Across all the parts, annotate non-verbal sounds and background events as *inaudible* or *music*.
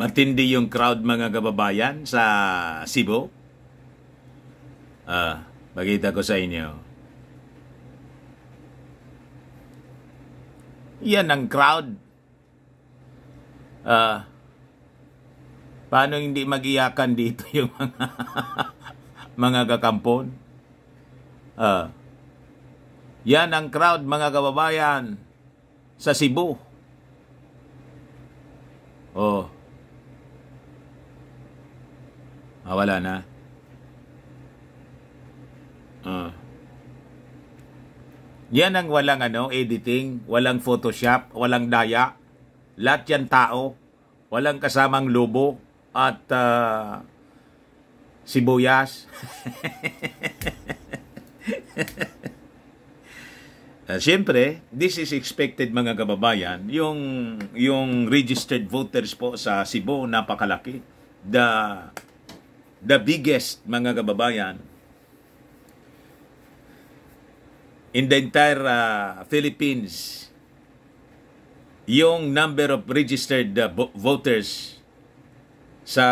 Matindi yung crowd mga kababayan sa Cebu. Ah, bagita ko sa inyo. Yan ang crowd. Ah, paano hindi magiyakan dito *laughs* yung mga mga kakampon? Ah, yan ang crowd mga kababayan sa Cebu. Oh, Ah, wala na. Ah. Yan ang walang ano, editing, walang Photoshop, walang daya. Lahat yan tao. Walang kasamang lobo at uh, sibuyas. Uh, *laughs* Siyempre, this is expected mga kababayan, yung, yung registered voters po sa Cebu, napakalaki. The the biggest mga kababayan in the entire uh, Philippines yung number of registered uh, voters sa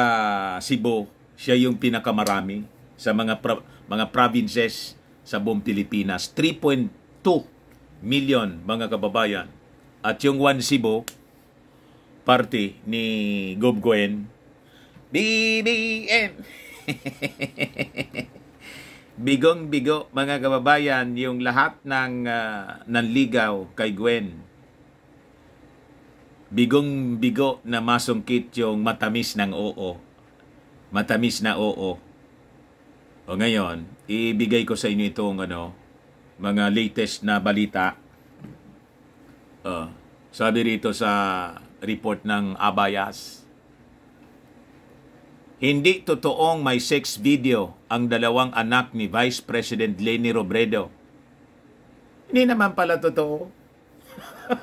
Cebu siya yung pinakamarami sa mga pro- mga provinces sa buong Pilipinas 3.2 million mga kababayan at yung One Cebu party ni Gob Goen BBM! Bigong-bigo mga kababayan yung lahat ng uh, nanligaw kay Gwen. Bigong-bigo na masungkit yung matamis ng oo. Matamis na oo. O ngayon, ibigay ko sa inyo itong ano, mga latest na balita. Uh, sabi rito sa report ng Abayas hindi totoong may sex video ang dalawang anak ni Vice President Leni Robredo. Hindi naman pala totoo.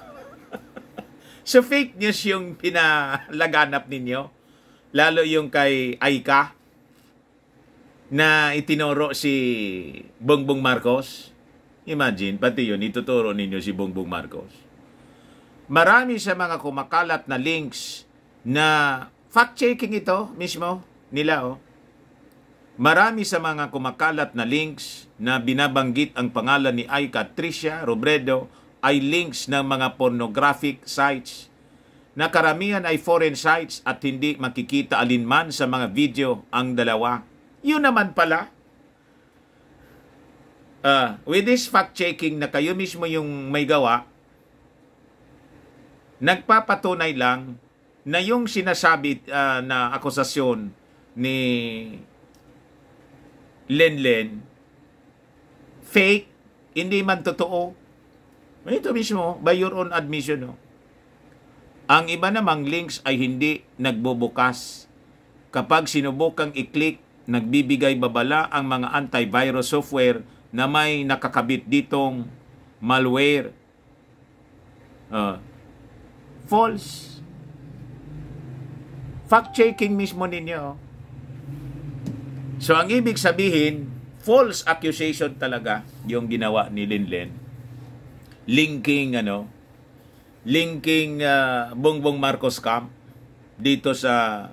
*laughs* so fake news yung pinalaganap ninyo. Lalo yung kay Aika na itinuro si Bongbong Marcos. Imagine, pati yun, ituturo ninyo si Bongbong Marcos. Marami sa mga kumakalat na links na fact-checking ito mismo nila oh. Marami sa mga kumakalat na links na binabanggit ang pangalan ni Aika Tricia Robredo ay links ng mga pornographic sites na karamihan ay foreign sites at hindi makikita alinman sa mga video ang dalawa. Yun naman pala. Uh, with this fact-checking na kayo mismo yung may gawa, nagpapatunay lang na yung sinasabi uh, na akusasyon ni Lenlen fake, hindi man totoo. Ito mismo, by your own admission. No? Ang iba namang links ay hindi nagbubukas. Kapag sinubukang i-click, nagbibigay babala ang mga antivirus software na may nakakabit ditong malware. Uh, false. Fact-checking mismo ninyo. Oh. So ang ibig sabihin, false accusation talaga yung ginawa ni Linlen. Linking ano, linking uh, Bongbong Marcos camp dito sa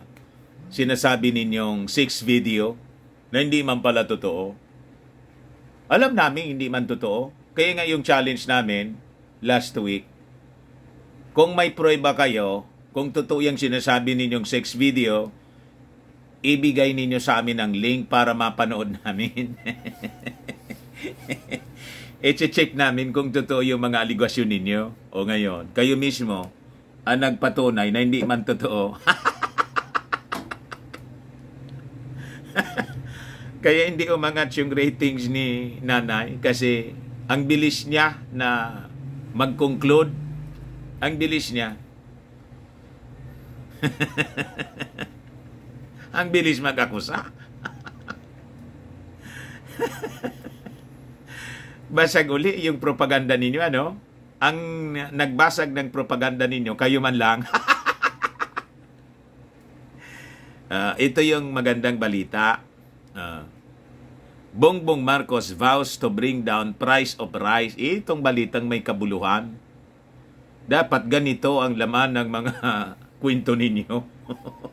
sinasabi ninyong six video na hindi man pala totoo. Alam namin hindi man totoo. Kaya nga yung challenge namin last week, kung may prueba kayo, kung totoo yung sinasabi ninyong sex video, ibigay ninyo sa amin ang link para mapanood *laughs* namin. Eche-check namin kung totoo yung mga aligasyon ninyo. O ngayon, kayo mismo ang nagpatunay na hindi man totoo. *laughs* Kaya hindi umangat yung ratings ni nanay kasi ang bilis niya na mag-conclude. Ang bilis niya. *laughs* Ang bilis mag-akusa. basag uli yung propaganda ninyo, ano? Ang nagbasag ng propaganda ninyo, kayo man lang. uh, *laughs* ito yung magandang balita. Uh, Bongbong Marcos vows to bring down price of rice. itong balitang may kabuluhan. Dapat ganito ang laman ng mga *laughs* kwento ninyo. *laughs*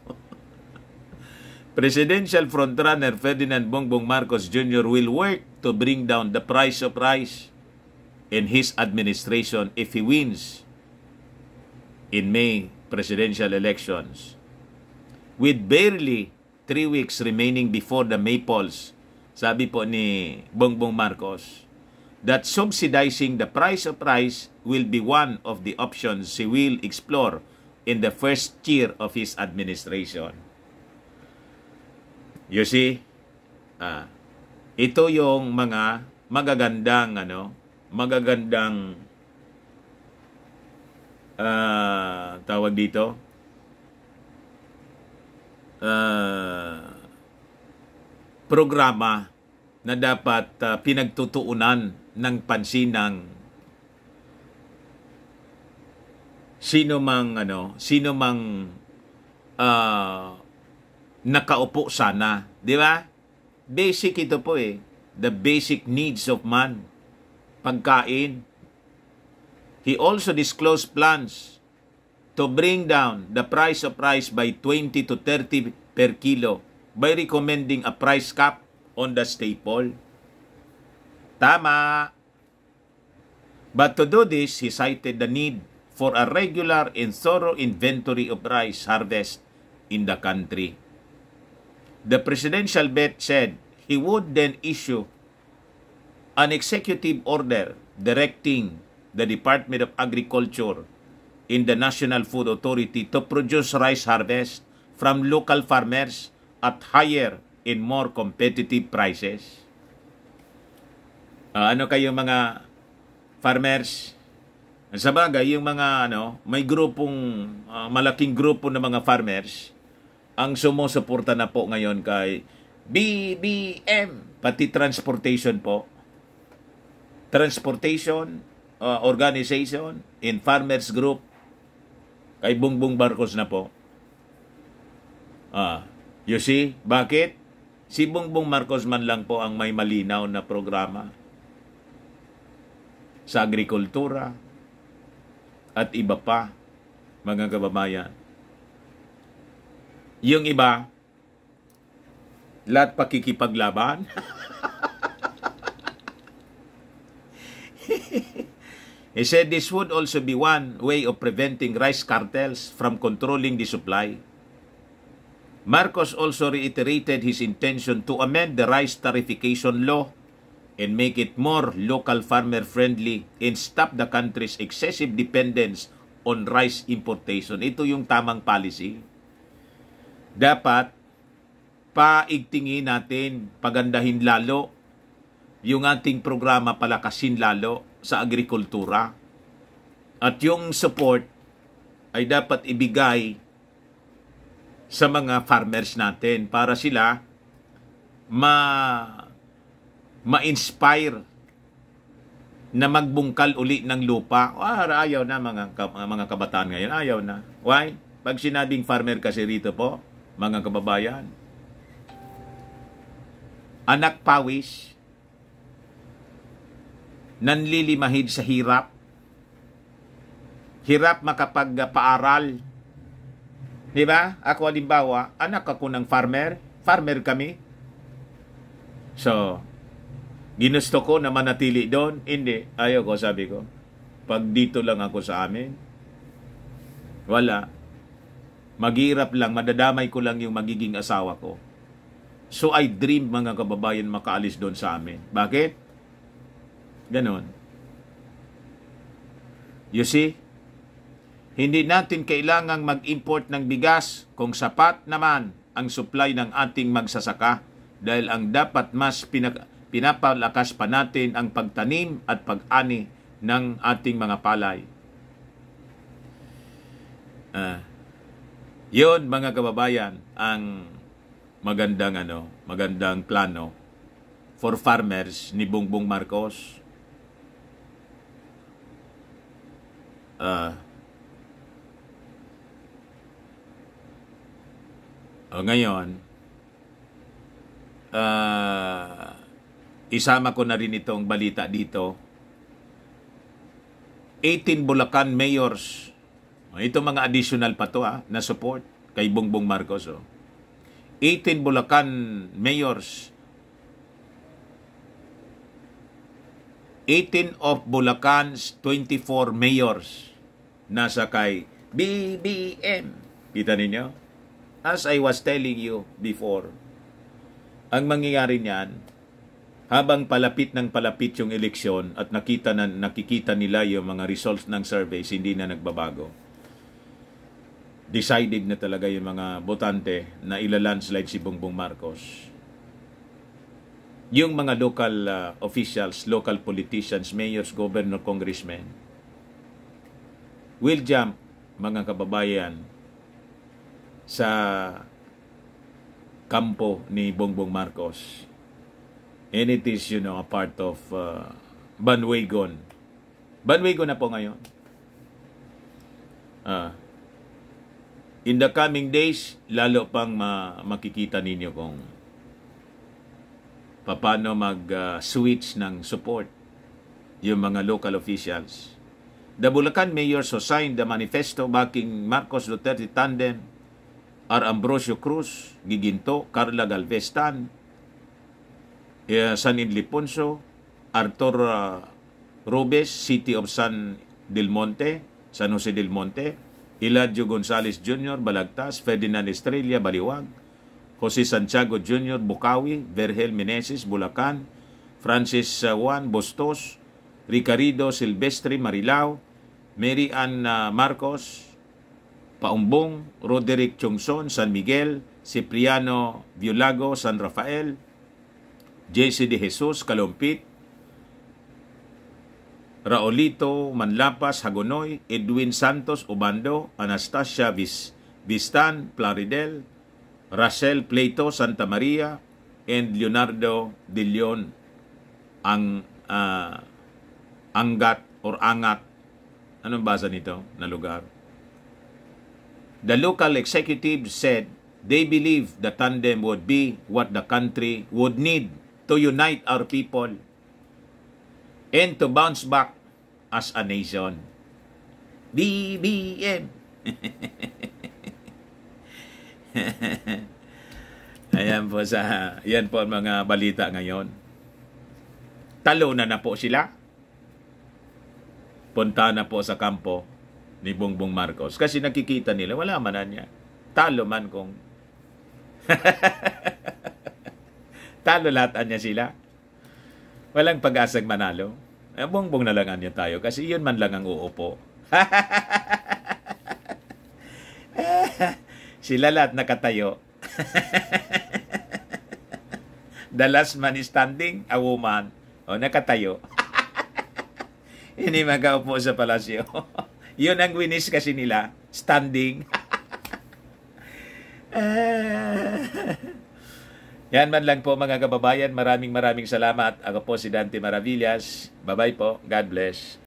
Presidential frontrunner Ferdinand Bongbong Marcos Jr. will work to bring down the price of rice in his administration if he wins in May presidential elections. With barely three weeks remaining before the May polls, sabi po ni Bongbong Marcos, that subsidizing the price of rice will be one of the options he will explore in the first year of his administration. You see? Ah, ito yung mga magagandang ano, magagandang uh, tawag dito uh, programa na dapat uh, pinagtutuunan ng pansin ng sino mang ano, sino mang uh, nakaupo sana. Di ba? Basic ito po eh. The basic needs of man. Pagkain. He also disclosed plans to bring down the price of rice by 20 to 30 per kilo by recommending a price cap on the staple. Tama. But to do this, he cited the need for a regular and thorough inventory of rice harvest in the country. The presidential bet said he would then issue an executive order directing the Department of Agriculture in the National Food Authority to produce rice harvest from local farmers at higher and more competitive prices. Uh, ano kayo mga farmers? Sa bagay, yung mga ano, may grupong, uh, malaking grupo ng mga farmers, ang sumusuporta na po ngayon kay BBM, pati transportation po. Transportation uh, Organization in Farmers Group kay Bungbong Marcos na po. Ah, you see, bakit? Si Bungbong Marcos man lang po ang may malinaw na programa sa agrikultura at iba pa, mga kababayan. Yung iba, lahat pakikipaglaban. *laughs* He said this would also be one way of preventing rice cartels from controlling the supply. Marcos also reiterated his intention to amend the rice tarification law and make it more local farmer friendly and stop the country's excessive dependence on rice importation. Ito yung tamang policy dapat paigtingin natin, pagandahin lalo yung ating programa palakasin lalo sa agrikultura. At yung support ay dapat ibigay sa mga farmers natin para sila ma ma-inspire na magbungkal uli ng lupa. Ah, ayaw na mga mga kabataan ngayon. Ayaw na. Why? Pag sinabing farmer kasi rito po, mga kababayan. Anak pawis, nanlilimahid sa hirap, hirap makapagpaaral. Di ba? Ako halimbawa, anak ako ng farmer, farmer kami. So, ginusto ko na manatili doon. Hindi, ayaw ko, sabi ko. Pag dito lang ako sa amin, wala Maghirap lang, madadamay ko lang yung magiging asawa ko. So I dream mga kababayan makaalis doon sa amin. Bakit? Ganon. You see? Hindi natin kailangang mag-import ng bigas kung sapat naman ang supply ng ating magsasaka dahil ang dapat mas pinak- pinapalakas pa natin ang pagtanim at pag-ani ng ating mga palay. Ah. Uh, Yon mga kababayan ang magandang ano, magandang plano for farmers ni Bongbong Marcos. Uh, oh, ngayon, uh, isama ko na rin itong balita dito. 18 Bulacan mayors Oh, Ito mga additional pa to ha, ah, na support kay Bongbong Marcos. Oh. 18 Bulacan mayors 18 of Bulacan's 24 mayors nasa kay BBM. Kita ninyo? As I was telling you before, ang mangyayari niyan, habang palapit ng palapit yung eleksyon at nakita na, nakikita nila yung mga results ng surveys, hindi na nagbabago decided na talaga yung mga botante na ilalandslide si Bongbong Marcos. Yung mga local uh, officials, local politicians, mayors, governor, congressmen, will jump, mga kababayan, sa kampo ni Bongbong Marcos. And it is, you know, a part of uh, bandwagon. Bandwagon na po ngayon. Ah, uh, in the coming days, lalo pang ma- makikita ninyo kung paano mag-switch ah, uh, ng support yung mga local officials. The Bulacan Mayor so signed the manifesto backing Marcos Duterte Tandem, R. Ambrosio Cruz, Giginto, Carla Galvestan, Tan, uh, San Ildefonso, Arthur uh, ah, Robes, City of San Del Monte, San Jose Del Monte, Eladio Gonzales Jr., Balagtas, Ferdinand Estrella, Baliwag, Jose Santiago Jr., Bukawi, Vergel Meneses, Bulacan, Francis uh, Juan Bustos, Ricardo Silvestre Marilao, Mary Ann uh, Marcos, Paumbong, Roderick Chongson, San Miguel, Cipriano Violago, San Rafael, JC de Jesus, Kalumpit, Raolito Manlapas Hagonoy, Edwin Santos Ubando, Anastasia Vis Vistan Plaridel, Rachel Plato Santa Maria, and Leonardo De Leon ang uh, anggat or angat anong basa nito na lugar The local executive said they believe the tandem would be what the country would need to unite our people and to bounce back as a nation. BBM. *laughs* Ayan po sa yan po ang mga balita ngayon. Talo na na po sila. Punta na po sa kampo ni Bongbong Marcos kasi nakikita nila wala man niya. Talo man kung *laughs* Talo lahat niya sila. Walang pag-asag manalo. Eh, bongbong na lang niya tayo kasi yun man lang ang uupo. *laughs* Sila lahat nakatayo. *laughs* The last man is standing, a woman. O, nakatayo. *laughs* Hindi magkaupo sa palasyo. yun ang winis kasi nila, standing. Ah. Yan man lang po mga kababayan. Maraming maraming salamat. Ako po si Dante Maravillas. Bye-bye po. God bless.